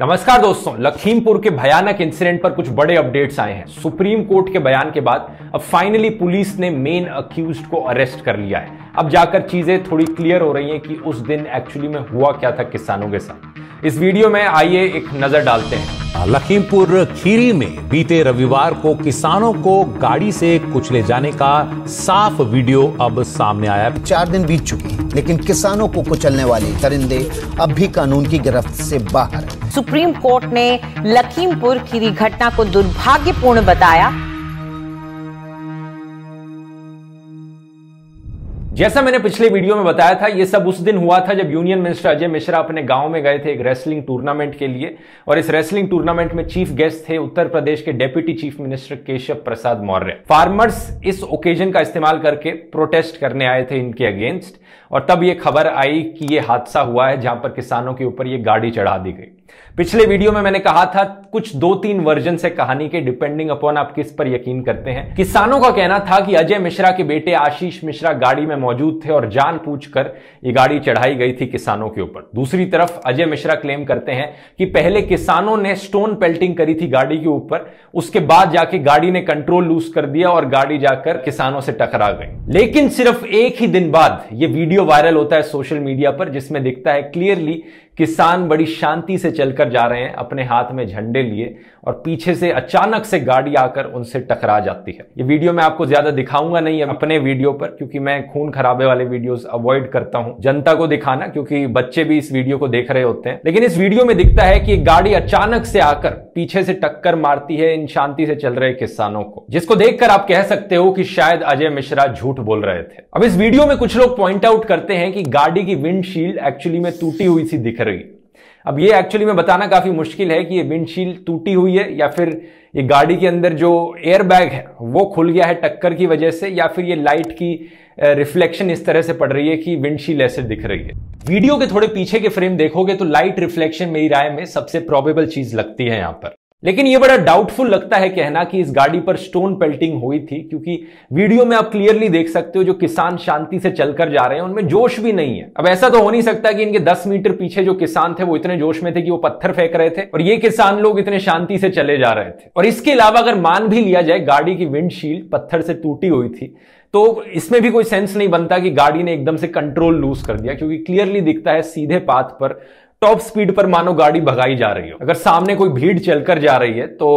नमस्कार दोस्तों लखीमपुर के भयानक इंसिडेंट पर कुछ बड़े अपडेट्स आए हैं सुप्रीम कोर्ट के बयान के बाद अब फाइनली पुलिस ने मेन अक्यूज को अरेस्ट कर लिया है अब जाकर चीज़ें थोड़ी क्लियर हो रही हैं कि उस दिन एक्चुअली में हुआ क्या था किसानों के साथ इस वीडियो में आइए एक नज़र डालते हैं लखीमपुर खीरी में बीते रविवार को किसानों को गाड़ी से कुचले जाने का साफ वीडियो अब सामने आया चार दिन बीत चुके लेकिन किसानों को कुचलने वाले परिंदे अब भी कानून की गिरफ्त से बाहर सुप्रीम कोर्ट ने लखीमपुर खीरी घटना को दुर्भाग्यपूर्ण बताया जैसा मैंने पिछले वीडियो में बताया था ये सब उस दिन हुआ था जब यूनियन मिनिस्टर अजय मिश्रा अपने गांव में गए थे एक रेसलिंग टूर्नामेंट के लिए और इस रेसलिंग टूर्नामेंट में चीफ गेस्ट थे उत्तर प्रदेश के deputy chief minister Keshav Prasad Maurya farmers इस ओकेजन का इस्तेमाल करके प्रोटेस्ट करने आए थे इनके अगेंस्ट और तब ये खबर आई कि ये हादसा हुआ है जहां पर किसानों के ऊपर ये गाड़ी चढ़ा दी गई पिछले वीडियो में मैंने कहा था कुछ दो तीन वर्जन से कहानी के डिपेंडिंग अपॉन आप किस पर यकीन करते हैं किसानों का कहना था कि अजय मिश्रा के बेटे आशीष मिश्रा गाड़ी में मौजूद थे और कर ये गाड़ी चढ़ाई गई थी किसानों के ऊपर दूसरी तरफ अजय मिश्रा क्लेम करते हैं कि पहले किसानों ने स्टोन पेल्टिंग करी थी गाड़ी के ऊपर उसके बाद जाके गाड़ी ने कंट्रोल लूज कर दिया और गाड़ी जाकर किसानों से टकरा गई लेकिन सिर्फ एक ही दिन बाद यह वीडियो वायरल होता है सोशल मीडिया पर जिसमें दिखता है क्लियरली किसान बड़ी शांति से चलकर जा रहे हैं अपने हाथ में झंडे लिए और पीछे से अचानक से गाड़ी आकर उनसे टकरा जाती है ये वीडियो मैं आपको ज्यादा दिखाऊंगा नहीं अपने वीडियो पर क्योंकि मैं खून खराबे वाले वीडियोस अवॉइड करता हूं जनता को दिखाना क्योंकि बच्चे भी इस वीडियो को देख रहे होते हैं लेकिन इस वीडियो में दिखता है कि गाड़ी अचानक से आकर पीछे से टक्कर मारती है इन शांति से चल रहे किसानों को जिसको देखकर आप कह सकते हो कि शायद अजय मिश्रा झूठ बोल रहे थे अब इस वीडियो में कुछ लोग पॉइंट आउट करते हैं कि गाड़ी की विंडशील्ड एक्चुअली में टूटी हुई सी दिख रही रही अब ये एक्चुअली में बताना काफ़ी मुश्किल है कि ये विंडशील्ड टूटी हुई है या फिर ये गाड़ी के अंदर जो एयर बैग है वो खुल गया है टक्कर की वजह से या फिर ये लाइट की रिफ्लेक्शन इस तरह से पड़ रही है कि विंडशील्ड ऐसे दिख रही है वीडियो के थोड़े पीछे के फ्रेम देखोगे तो लाइट रिफ्लेक्शन मेरी राय में सबसे प्रॉबेबल चीज लगती है यहां पर लेकिन ये बड़ा डाउटफुल लगता है कहना कि इस गाड़ी पर स्टोन पेल्टिंग हुई थी क्योंकि वीडियो में आप क्लियरली देख सकते हो जो किसान शांति से चलकर जा रहे हैं उनमें जोश भी नहीं है अब ऐसा तो हो नहीं सकता कि इनके 10 मीटर पीछे जो किसान थे वो इतने जोश में थे कि वो पत्थर फेंक रहे थे और ये किसान लोग इतने शांति से चले जा रहे थे और इसके अलावा अगर मान भी लिया जाए गाड़ी की विंडशील्ड पत्थर से टूटी हुई थी तो इसमें भी कोई सेंस नहीं बनता कि गाड़ी ने एकदम से कंट्रोल लूज कर दिया क्योंकि क्लियरली दिखता है सीधे पाथ पर टॉप स्पीड पर मानो गाड़ी भगाई जा रही हो अगर सामने कोई भीड़ चलकर जा रही है तो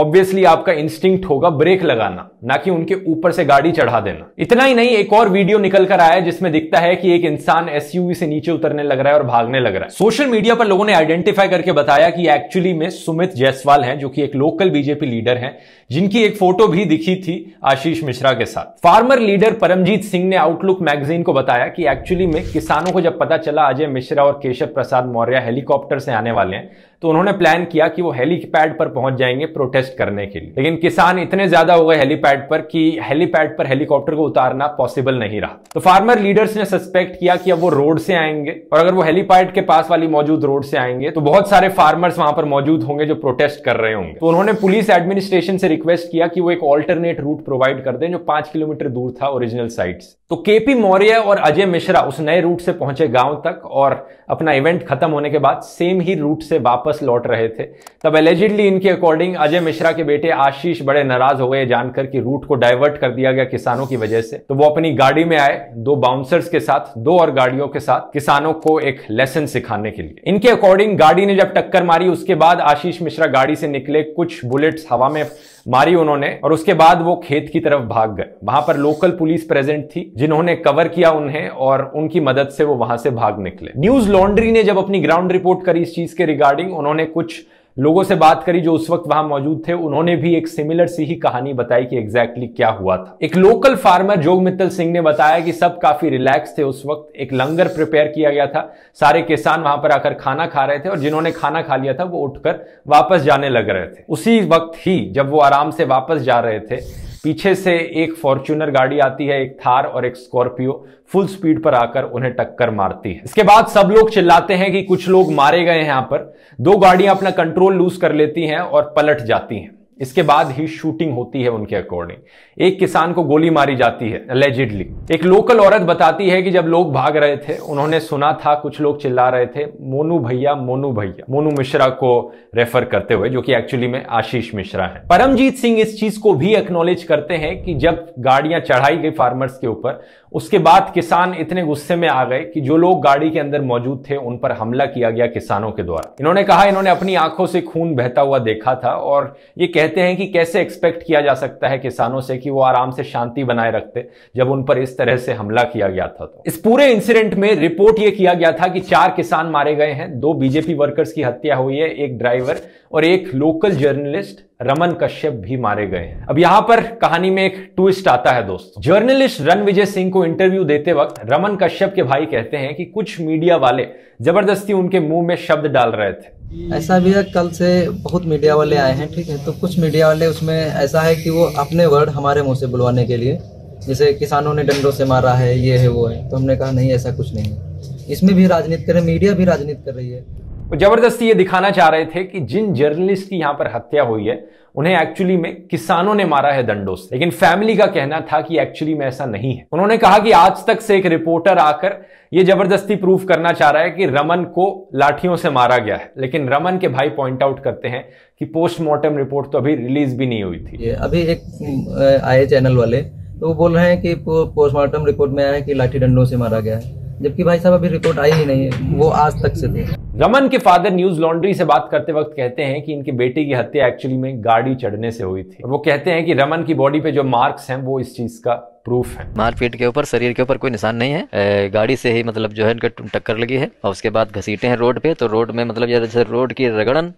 ऑब्वियसली आपका इंस्टिंक्ट होगा ब्रेक लगाना ना कि उनके ऊपर से गाड़ी चढ़ा देना इतना ही नहीं एक और वीडियो निकल कर आया जिसमें दिखता है कि एक इंसान एसयूवी से नीचे उतरने लग रहा है और भागने लग रहा है सोशल मीडिया पर लोगों ने आइडेंटिफाई करके बताया कि एक्चुअली में सुमित जायसवाल है जो कि एक लोकल बीजेपी लीडर है जिनकी एक फोटो भी दिखी थी आशीष मिश्रा के साथ फार्मर लीडर परमजीत सिंह ने आउटलुक मैगजीन को बताया कि एक्चुअली में किसानों को जब पता चला अजय मिश्रा और केशव प्रसाद मौर्य हेलीकॉप्टर से आने वाले हैं तो उन्होंने प्लान किया कि वो हेलीपैड पर पहुंच जाएंगे प्रोटेस्ट करने के लिए लेकिन किसान इतने ज्यादा हो गए हेलीपैड पर कि हेलीपैड पर हेलीकॉप्टर को उतारना पॉसिबल नहीं रहा तो फार्मर लीडर्स ने सस्पेक्ट किया कि अब वो रोड से आएंगे और अगर वो हेलीपैड के पास वाली मौजूद रोड से आएंगे तो बहुत सारे फार्मर्स वहां पर मौजूद होंगे जो प्रोटेस्ट कर रहे होंगे तो उन्होंने पुलिस एडमिनिस्ट्रेशन से रिक्वेस्ट किया कि वो एक ऑल्टरनेट रूट प्रोवाइड कर दें जो पांच किलोमीटर दूर था ओरिजिनल साइट तो केपी मौर्य और अजय मिश्रा उस नए रूट से पहुंचे गांव तक और अपना इवेंट खत्म होने के बाद सेम ही रूट से वापस वापस लौट रहे थे तब एलिजिडली इनके अकॉर्डिंग अजय मिश्रा के बेटे आशीष बड़े नाराज हो गए जानकर कि रूट को डाइवर्ट कर दिया गया किसानों की वजह से तो वो अपनी गाड़ी में आए दो बाउंसर्स के साथ दो और गाड़ियों के साथ किसानों को एक लेसन सिखाने के लिए इनके अकॉर्डिंग गाड़ी ने जब टक्कर मारी उसके बाद आशीष मिश्रा गाड़ी से निकले कुछ बुलेट्स हवा में मारी उन्होंने और उसके बाद वो खेत की तरफ भाग गए वहां पर लोकल पुलिस प्रेजेंट थी जिन्होंने कवर किया उन्हें और उनकी मदद से वो वहां से भाग निकले न्यूज लॉन्ड्री ने जब अपनी ग्राउंड रिपोर्ट करी इस चीज के रिगार्डिंग उन्होंने कुछ लोगों से बात करी जो उस वक्त वहां मौजूद थे उन्होंने भी एक सिमिलर सी ही कहानी बताई कि एग्जैक्टली exactly क्या हुआ था एक लोकल फार्मर जोग मित्तल सिंह ने बताया कि सब काफी रिलैक्स थे उस वक्त एक लंगर प्रिपेयर किया गया था सारे किसान वहां पर आकर खाना खा रहे थे और जिन्होंने खाना खा लिया था वो उठकर वापस जाने लग रहे थे उसी वक्त ही जब वो आराम से वापस जा रहे थे पीछे से एक फॉर्च्यूनर गाड़ी आती है एक थार और एक स्कॉर्पियो फुल स्पीड पर आकर उन्हें टक्कर मारती है इसके बाद सब लोग चिल्लाते हैं कि कुछ लोग मारे गए हैं यहां पर दो गाड़ियां अपना कंट्रोल लूज कर लेती हैं और पलट जाती हैं इसके बाद ही शूटिंग होती है उनके अकॉर्डिंग एक किसान को गोली मारी जाती है अलेजिडली एक लोकल औरत बताती है कि जब लोग भाग रहे थे उन्होंने सुना था कुछ लोग चिल्ला रहे थे मोनू भैया मोनू भैया मोनू मिश्रा को रेफर करते हुए जो कि एक्चुअली में आशीष मिश्रा है परमजीत सिंह इस चीज को भी एक्नोलेज करते हैं कि जब गाड़ियां चढ़ाई गई फार्मर्स के ऊपर उसके बाद किसान इतने गुस्से में आ गए कि जो लोग गाड़ी के अंदर मौजूद थे उन पर हमला किया गया किसानों के द्वारा इन्होंने कहा इन्होंने अपनी आंखों से खून बहता हुआ देखा था और ये कहते हैं कि कैसे एक्सपेक्ट किया जा सकता है किसानों से कि वो आराम से शांति बनाए रखते जब उन पर इस तरह से हमला किया गया था तो इस पूरे इंसिडेंट में रिपोर्ट ये किया गया था कि चार किसान मारे गए हैं दो बीजेपी वर्कर्स की हत्या हुई है एक ड्राइवर और एक लोकल जर्नलिस्ट रमन कश्यप भी मारे गए हैं अब यहां पर कहानी में एक ट्विस्ट आता है दोस्तों जर्नलिस्ट रणविजय सिंह को इंटरव्यू देते वक्त रमन कश्यप के भाई कहते हैं कि कुछ मीडिया वाले जबरदस्ती उनके मुंह में शब्द डाल रहे थे ऐसा भी है कल से बहुत मीडिया वाले आए हैं ठीक है तो कुछ मीडिया वाले उसमें ऐसा है कि वो अपने वर्ड हमारे मुंह से बुलवाने के लिए जैसे किसानों ने डंडों से मारा है ये है वो है तो हमने कहा नहीं ऐसा कुछ नहीं है इसमें भी राजनीति कर रहे मीडिया भी राजनीति कर रही है वो जबरदस्ती ये दिखाना चाह रहे थे कि जिन जर्नलिस्ट की यहां पर हत्या हुई है उन्हें एक्चुअली में किसानों ने मारा है दंडों से लेकिन फैमिली का कहना था कि एक्चुअली में ऐसा नहीं है उन्होंने कहा कि आज तक से एक रिपोर्टर आकर ये जबरदस्ती प्रूफ करना चाह रहा है कि रमन को लाठियों से मारा गया है लेकिन रमन के भाई पॉइंट आउट करते हैं कि पोस्टमार्टम रिपोर्ट तो अभी रिलीज भी नहीं हुई थी अभी एक आए चैनल वाले तो वो बोल रहे हैं कि पोस्टमार्टम रिपोर्ट में आया है कि लाठी डंडों से मारा गया है जबकि भाई साहब अभी रिपोर्ट आई ही नहीं है वो आज तक से थे रमन के फादर न्यूज लॉन्ड्री से बात करते वक्त कहते हैं कि इनके बेटे की हत्या एक्चुअली में गाड़ी चढ़ने से हुई थी और वो कहते हैं कि रमन की बॉडी पे जो मार्क्स हैं वो इस चीज का प्रूफ है मारपीट के ऊपर शरीर के ऊपर कोई निशान नहीं है गाड़ी से ही मतलब जो है इनका टक्कर लगी है और उसके बाद घसीटे हैं रोड पे तो रोड में मतलब जैसे रोड की रगड़न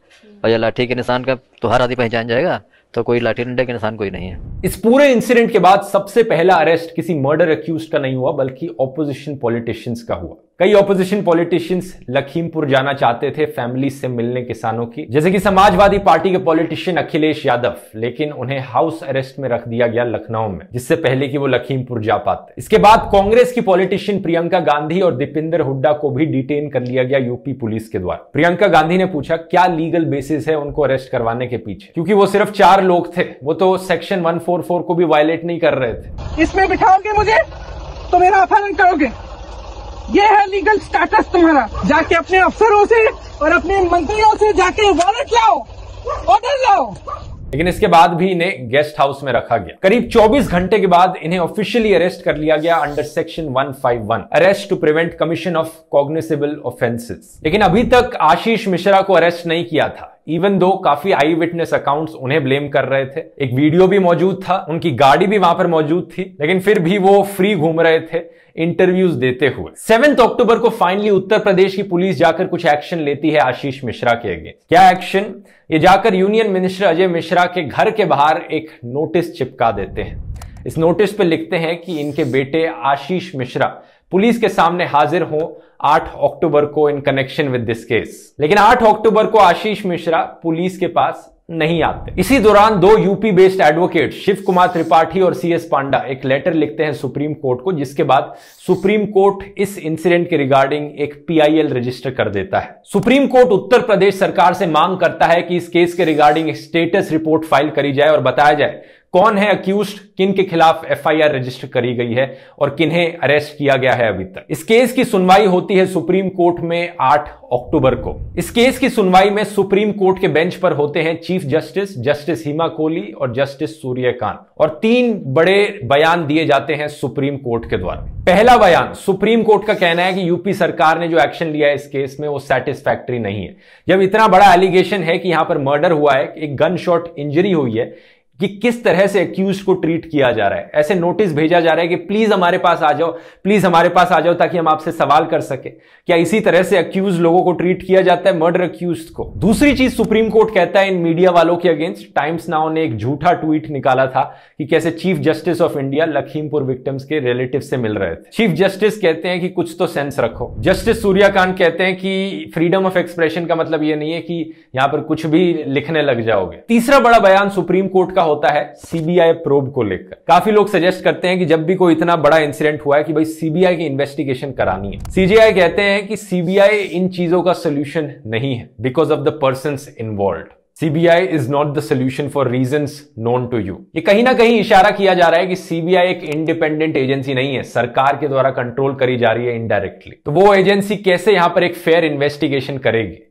और या लाठी के निशान का तो हर आदि पहचान जाएगा तो कोई लाठी डंडे के इंसान कोई नहीं है इस पूरे इंसिडेंट के बाद सबसे पहला अरेस्ट किसी मर्डर अक्यूज का नहीं हुआ बल्कि ऑपोजिशन पॉलिटिशियंस का हुआ कई ऑपोजिशन पॉलिटिशियंस लखीमपुर जाना चाहते थे फैमिली से मिलने किसानों की जैसे कि समाजवादी पार्टी के पॉलिटिशियन अखिलेश यादव लेकिन उन्हें हाउस अरेस्ट में रख दिया गया लखनऊ में जिससे पहले कि वो लखीमपुर जा पाते इसके बाद कांग्रेस की पॉलिटिशियन प्रियंका गांधी और दीपेंद्र हुड्डा को भी डिटेन कर लिया गया यूपी पुलिस के द्वारा प्रियंका गांधी ने पूछा क्या लीगल बेसिस है उनको अरेस्ट करवाने के पीछे क्योंकि वो सिर्फ चार लोग थे वो तो सेक्शन वन को भी वायलेट नहीं कर रहे थे इसमें बिठाओगे मुझे तो मेरा अपहरण करोगे ये है लीगल स्टेटस तुम्हारा जाके अपने अफसरों से और अपने मंत्रियों से जाके वॉलेट लाओ ऑर्डर लाओ लेकिन इसके बाद भी इन्हें गेस्ट हाउस में रखा गया करीब 24 घंटे के बाद इन्हें ऑफिशियली अरेस्ट कर लिया गया under section 151 arrest to prevent commission of cognizable offences लेकिन अभी तक आशीष मिश्रा को अरेस्ट नहीं किया था इवन दो काफी आई विटनेस अकाउंट्स उन्हें ब्लेम कर रहे थे एक वीडियो भी मौजूद था उनकी गाड़ी भी वहां पर मौजूद थी लेकिन फिर भी वो फ्री घूम रहे थे इंटरव्यूज देते हुए सेवेंथ अक्टूबर को फाइनली उत्तर प्रदेश की पुलिस जाकर कुछ एक्शन लेती है आशीष मिश्रा के अगेंस्ट क्या एक्शन ये जाकर यूनियन मिनिस्टर अजय मिश्रा के घर के बाहर एक नोटिस चिपका देते हैं इस नोटिस पे लिखते हैं कि इनके बेटे आशीष मिश्रा पुलिस के सामने हाजिर हो 8 अक्टूबर को in connection with this case लेकिन 8 अक्टूबर को आशीष मिश्रा पुलिस के पास नहीं आते इसी दौरान दो UP based advocate Shiv Kumar Tripathi और सीएस पांडा एक लेटर लिखते हैं सुप्रीम कोर्ट को जिसके बाद सुप्रीम कोर्ट इस इंसिडेंट के रिगार्डिंग एक पीआईएल रजिस्टर कर देता है सुप्रीम कोर्ट उत्तर प्रदेश सरकार से मांग करता है कि इस केस के रिगार्डिंग स्टेटस रिपोर्ट फाइल करी जाए और बताया जाए कौन है अक्यूज किन के खिलाफ एफआईआर रजिस्टर करी गई है और किन्हें अरेस्ट किया गया है अभी तक इस केस की सुनवाई होती है सुप्रीम कोर्ट में 8 अक्टूबर को इस केस की सुनवाई में सुप्रीम कोर्ट के बेंच पर होते हैं chief justice justice Hima Kohli और जस्टिस सूर्यकांत और तीन बड़े बयान दिए जाते हैं सुप्रीम कोर्ट के द्वारा पहला बयान सुप्रीम कोर्ट का कहना है कि यूपी सरकार ने जो एक्शन लिया है इस केस में वो सेटिस्फैक्ट्री नहीं है जब इतना बड़ा एलिगेशन है कि यहां पर मर्डर हुआ है एक गन शॉट इंजरी हुई है कि किस तरह से अक्यूज को ट्रीट किया जा रहा है ऐसे नोटिस भेजा जा रहा है कि प्लीज हमारे पास आ जाओ प्लीज हमारे पास आ जाओ ताकि हम आपसे सवाल कर सके क्या इसी तरह से अक्यूज लोगों को ट्रीट किया जाता है मर्डर अक्यूज को दूसरी चीज सुप्रीम कोर्ट कहता है इन मीडिया वालों के अगेंस्ट टाइम्स नाउ ने एक झूठा ट्वीट निकाला था कि कैसे chief justice of India Lakhimpur victims के रिलेटिव से मिल रहे थे चीफ जस्टिस कहते हैं कि कुछ तो सेंस रखो जस्टिस सूर्यकांत कहते हैं कि फ्रीडम ऑफ एक्सप्रेशन का मतलब यह नहीं है कि यहां पर कुछ भी लिखने लग जाओगे तीसरा बड़ा बयान सुप्रीम कोर्ट का होता है सीबीआई प्रोब को लेकर काफी लोग सजेस्ट करते हैं कि जब भी कोई इतना बड़ा इंसिडेंट हुआ है कि भाई सीबीआई की इन्वेस्टिगेशन करानी है सीजीआई कहते हैं कि सीबीआई इन चीजों का सोल्यूशन नहीं है because of the person involve CBI is not the solution for reason known to you ये कहीं ना कहीं इशारा किया जा रहा है कि सीबीआई एक इंडिपेंडेंट एजेंसी नहीं है सरकार के द्वारा कंट्रोल करी जा रही है इनडायरेक्टली तो वो एजेंसी कैसे यहां पर एक फेयर इन्वेस्टिगेशन करेगी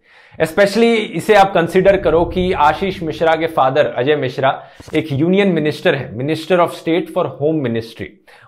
स्पेशली इसे आप कंसिडर करो कि आशीष मिश्रा के फादर अजय मिश्रा एक यूनियन मिनिस्टर है minister of state for home ministry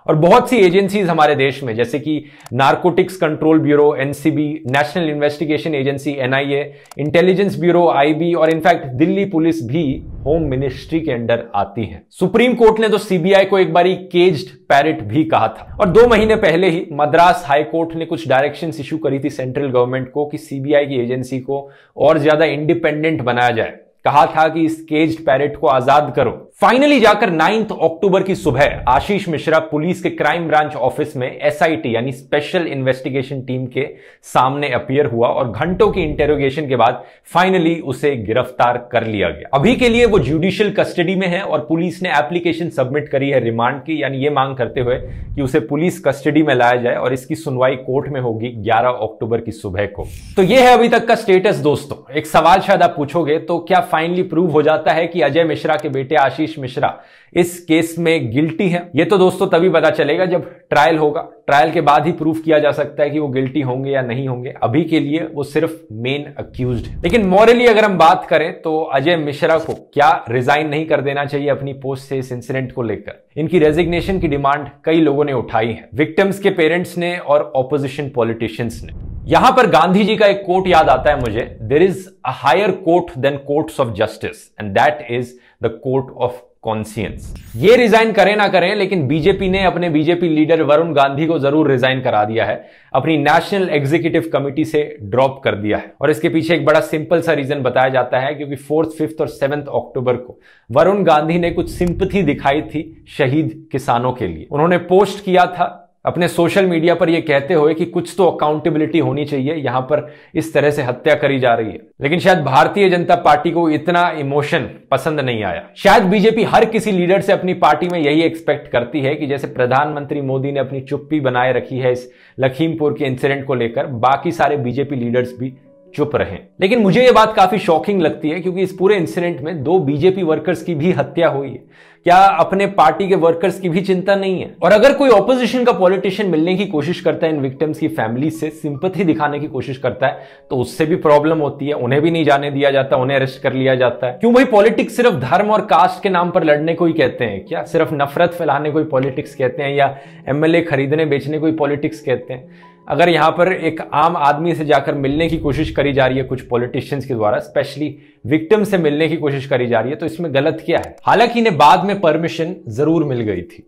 और बहुत सी एजेंसीज हमारे देश में जैसे कि narcotics control bureau NCB national investigation agency NIA intelligence bureau IB और इनफैक्ट दिल्ली पुलिस भी होम मिनिस्ट्री के अंडर आती है सुप्रीम कोर्ट ने तो सीबीआई को एक बारी केज्ड पैरिट भी कहा था और दो महीने पहले ही मद्रास हाई कोर्ट ने कुछ डायरेक्शन इशू करी थी सेंट्रल गवर्नमेंट को कि सीबीआई की एजेंसी को और ज्यादा इंडिपेंडेंट बनाया जाए कहा था कि इस केज्ड पैरेट को आजाद करो फाइनली जाकर नाइन्थ अक्टूबर की सुबह आशीष मिश्रा पुलिस के क्राइम ब्रांच ऑफिस में एसआईटी यानी स्पेशल इन्वेस्टिगेशन टीम के सामने अपियर हुआ और घंटों की इंटेरोगेशन के बाद फाइनली उसे गिरफ्तार कर लिया गया अभी के लिए वो जुडिशियल कस्टडी में है और पुलिस ने एप्लीकेशन सबमिट करी है रिमांड की यानी ये मांग करते हुए कि उसे पुलिस कस्टडी में लाया जाए और इसकी सुनवाई कोर्ट में होगी ग्यारह अक्टूबर की सुबह को तो यह है अभी तक का स्टेटस दोस्तों एक सवाल शायद आप पूछोगे तो क्या फाइनली प्रूव हो जाता है कि अजय मिश्रा के बेटे आशीष आशीष मिश्रा इस केस में गिल्टी हैं ये तो दोस्तों तभी पता चलेगा जब ट्रायल होगा ट्रायल के बाद ही प्रूफ किया जा सकता है कि वो गिल्टी होंगे या नहीं होंगे अभी के लिए वो सिर्फ मेन अक्यूज है लेकिन मॉरली अगर हम बात करें तो अजय मिश्रा को क्या रिजाइन नहीं कर देना चाहिए अपनी पोस्ट से इस इंसिडेंट को लेकर इनकी रेजिग्नेशन की डिमांड कई लोगों ने उठाई है विक्टिम्स के पेरेंट्स ने और ऑपोजिशन पॉलिटिशियंस ने यहां पर गांधी जी का एक कोट याद आता है मुझे there is a higher court than courts of justice and that is the court of conscience ये रिजाइन करें ना करें लेकिन बीजेपी ने अपने बीजेपी लीडर वरुण गांधी को जरूर रिजाइन करा दिया है अपनी नेशनल एग्जीक्यूटिव कमिटी से ड्रॉप कर दिया है और इसके पीछे एक बड़ा सिंपल सा रीजन बताया जाता है क्योंकि फोर्थ फिफ्थ और सेवंथ अक्टूबर को वरुण गांधी ने कुछ सिंपथी दिखाई थी शहीद किसानों के लिए उन्होंने पोस्ट किया था अपने सोशल मीडिया पर यह कहते हुए कि कुछ तो अकाउंटेबिलिटी होनी चाहिए यहां पर इस तरह से हत्या करी जा रही है लेकिन शायद भारतीय जनता पार्टी को इतना इमोशन पसंद नहीं आया शायद बीजेपी हर किसी लीडर से अपनी पार्टी में यही एक्सपेक्ट करती है कि जैसे प्रधानमंत्री मोदी ने अपनी चुप्पी बनाए रखी है इस लखीमपुर के इंसिडेंट को लेकर बाकी सारे बीजेपी लीडर्स भी चुप रहें लेकिन मुझे ये बात काफी शॉकिंग लगती है क्योंकि इस पूरे इंसिडेंट में दो बीजेपी वर्कर्स की भी हत्या हुई है क्या अपने पार्टी के वर्कर्स की भी चिंता नहीं है और अगर कोई ऑपोजिशन का पॉलिटिशियन मिलने की कोशिश करता है इन विक्टिम्स की फैमिली से सिंपथी दिखाने की कोशिश करता है तो उससे भी प्रॉब्लम होती है उन्हें भी नहीं जाने दिया जाता उन्हें अरेस्ट कर लिया जाता है क्यों भाई पॉलिटिक्स सिर्फ धर्म और कास्ट के नाम पर लड़ने को ही कहते हैं क्या सिर्फ नफरत फैलाने को ही पॉलिटिक्स कहते हैं या एमएलए खरीदने बेचने को ही पॉलिटिक्स कहते हैं अगर यहाँ पर एक आम आदमी से जाकर मिलने की कोशिश करी जा रही है कुछ पॉलिटिशियंस के द्वारा स्पेशली विक्टिम से मिलने की कोशिश करी जा रही है तो इसमें गलत क्या है हालांकि इन्हें बाद में परमिशन जरूर मिल गई थी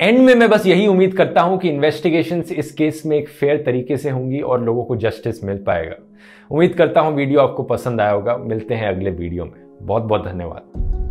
एंड में मैं बस यही उम्मीद करता हूं कि इन्वेस्टिगेशन इस केस में एक फेयर तरीके से होंगी और लोगों को जस्टिस मिल पाएगा उम्मीद करता हूं वीडियो आपको पसंद आया होगा मिलते हैं अगले वीडियो में बहुत बहुत धन्यवाद